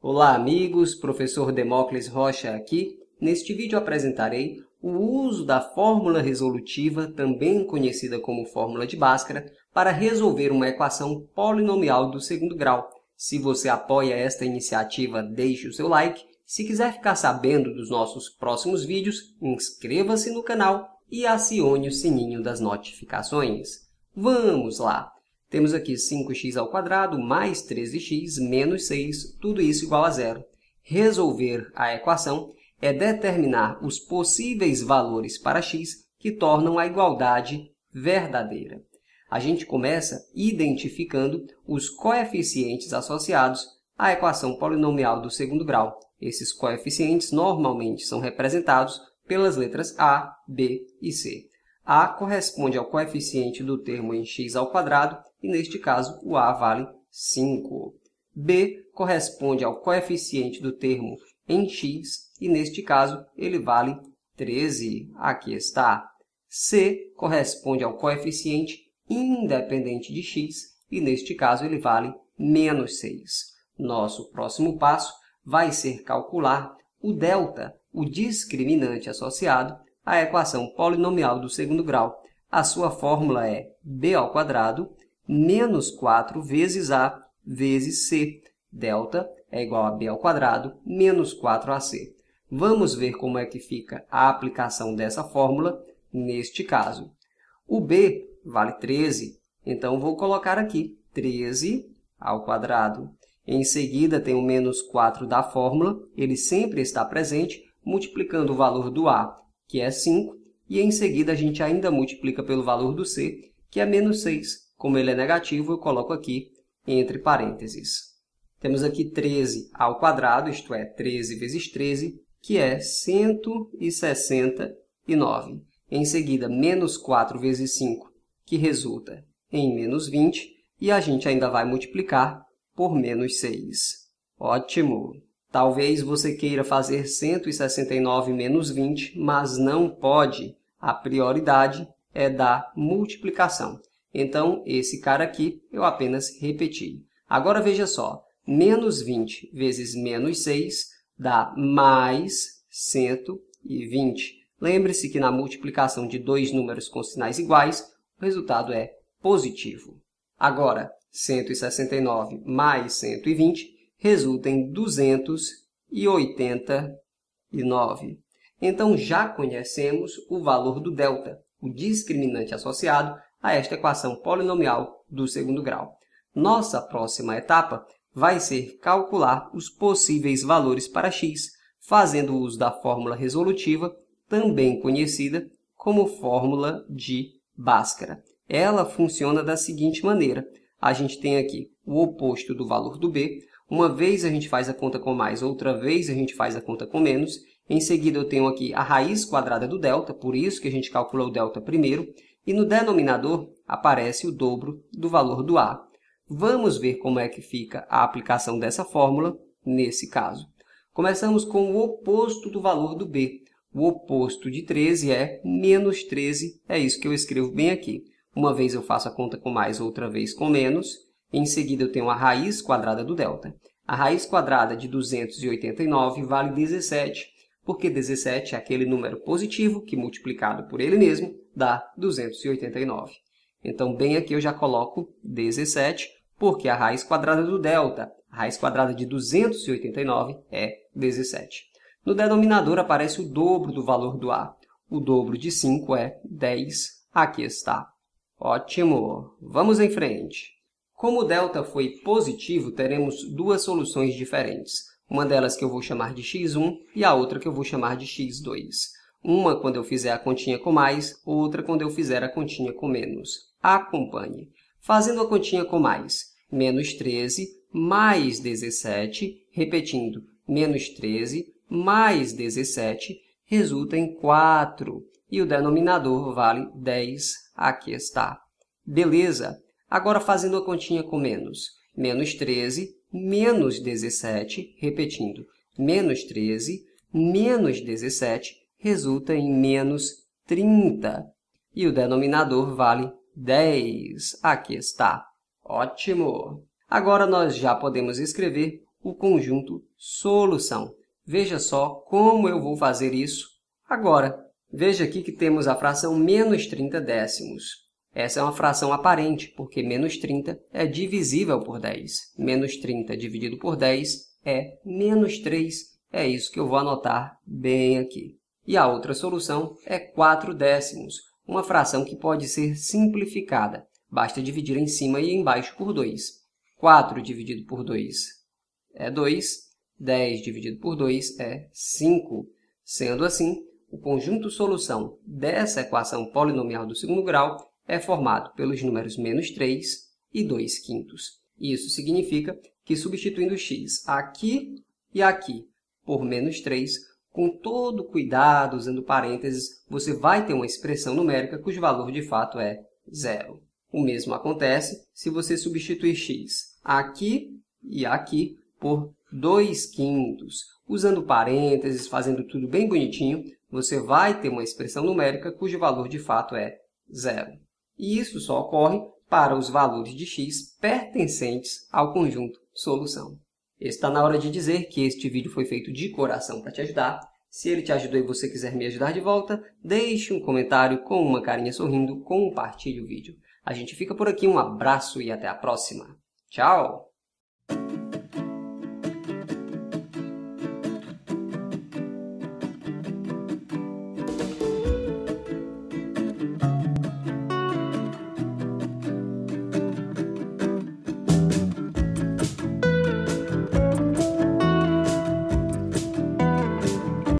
Olá amigos, professor Demócles Rocha aqui. Neste vídeo apresentarei o uso da fórmula resolutiva, também conhecida como fórmula de Bhaskara, para resolver uma equação polinomial do segundo grau. Se você apoia esta iniciativa, deixe o seu like. Se quiser ficar sabendo dos nossos próximos vídeos, inscreva-se no canal e acione o sininho das notificações. Vamos lá! Temos aqui 5x ao quadrado mais 13x menos 6, tudo isso igual a zero. Resolver a equação é determinar os possíveis valores para x que tornam a igualdade verdadeira. A gente começa identificando os coeficientes associados à equação polinomial do segundo grau. Esses coeficientes normalmente são representados pelas letras a, b e c. A corresponde ao coeficiente do termo em x ao quadrado, e neste caso o A vale 5. B corresponde ao coeficiente do termo em x, e neste caso ele vale 13. Aqui está. C corresponde ao coeficiente independente de x, e neste caso ele vale menos 6. Nosso próximo passo vai ser calcular o delta, o discriminante associado, a equação polinomial do segundo grau. A sua fórmula é b ao quadrado menos 4 vezes a vezes c. Delta é igual a b ao quadrado menos 4ac. Vamos ver como é que fica a aplicação dessa fórmula neste caso. O b vale 13, então vou colocar aqui 13 ao quadrado. Em seguida, tem o menos 4 da fórmula, ele sempre está presente, multiplicando o valor do a que é 5, e em seguida a gente ainda multiplica pelo valor do C, que é menos 6. Como ele é negativo, eu coloco aqui entre parênteses. Temos aqui 13 ao quadrado, isto é, 13 vezes 13, que é 169. Em seguida, menos 4 vezes 5, que resulta em menos 20, e a gente ainda vai multiplicar por menos 6. Ótimo! Talvez você queira fazer 169 menos 20, mas não pode. A prioridade é da multiplicação. Então, esse cara aqui, eu apenas repeti. Agora veja só, menos 20 vezes menos 6 dá mais 120. Lembre-se que na multiplicação de dois números com sinais iguais, o resultado é positivo. Agora, 169 mais 120 resulta em 289. Então, já conhecemos o valor do delta, o discriminante associado a esta equação polinomial do segundo grau. Nossa próxima etapa vai ser calcular os possíveis valores para x, fazendo uso da fórmula resolutiva, também conhecida como fórmula de Bhaskara. Ela funciona da seguinte maneira. A gente tem aqui o oposto do valor do b, uma vez a gente faz a conta com mais, outra vez a gente faz a conta com menos. Em seguida eu tenho aqui a raiz quadrada do delta, por isso que a gente calcula o delta primeiro. E no denominador aparece o dobro do valor do A. Vamos ver como é que fica a aplicação dessa fórmula nesse caso. Começamos com o oposto do valor do B. O oposto de 13 é menos 13, é isso que eu escrevo bem aqui. Uma vez eu faço a conta com mais, outra vez com menos. Em seguida, eu tenho a raiz quadrada do delta. A raiz quadrada de 289 vale 17, porque 17 é aquele número positivo que, multiplicado por ele mesmo, dá 289. Então, bem aqui eu já coloco 17, porque a raiz quadrada do delta, a raiz quadrada de 289, é 17. No denominador aparece o dobro do valor do a. O dobro de 5 é 10. Aqui está. Ótimo! Vamos em frente. Como o delta foi positivo, teremos duas soluções diferentes. Uma delas que eu vou chamar de x1 e a outra que eu vou chamar de x2. Uma quando eu fizer a continha com mais, outra quando eu fizer a continha com menos. Acompanhe. Fazendo a continha com mais, menos 13, mais 17, repetindo, menos 13, mais 17, resulta em 4. E o denominador vale 10. Aqui está. Beleza? Agora fazendo a continha com menos. Menos 13, menos 17, repetindo, menos 13, menos 17, resulta em menos 30. E o denominador vale 10. Aqui está. Ótimo! Agora nós já podemos escrever o conjunto solução. Veja só como eu vou fazer isso agora. Veja aqui que temos a fração menos 30 décimos. Essa é uma fração aparente, porque menos 30 é divisível por 10. Menos 30 dividido por 10 é menos 3. É isso que eu vou anotar bem aqui. E a outra solução é 4 décimos, uma fração que pode ser simplificada. Basta dividir em cima e embaixo por 2. 4 dividido por 2 é 2, 10 dividido por 2 é 5. Sendo assim, o conjunto solução dessa equação polinomial do segundo grau é formado pelos números menos 3 e 2 quintos. Isso significa que substituindo x aqui e aqui por menos 3, com todo cuidado, usando parênteses, você vai ter uma expressão numérica cujo valor de fato é zero. O mesmo acontece se você substituir x aqui e aqui por 2 quintos. Usando parênteses, fazendo tudo bem bonitinho, você vai ter uma expressão numérica cujo valor de fato é zero e isso só ocorre para os valores de x pertencentes ao conjunto solução. Está na hora de dizer que este vídeo foi feito de coração para te ajudar. Se ele te ajudou e você quiser me ajudar de volta, deixe um comentário com uma carinha sorrindo, compartilhe o vídeo. A gente fica por aqui, um abraço e até a próxima. Tchau!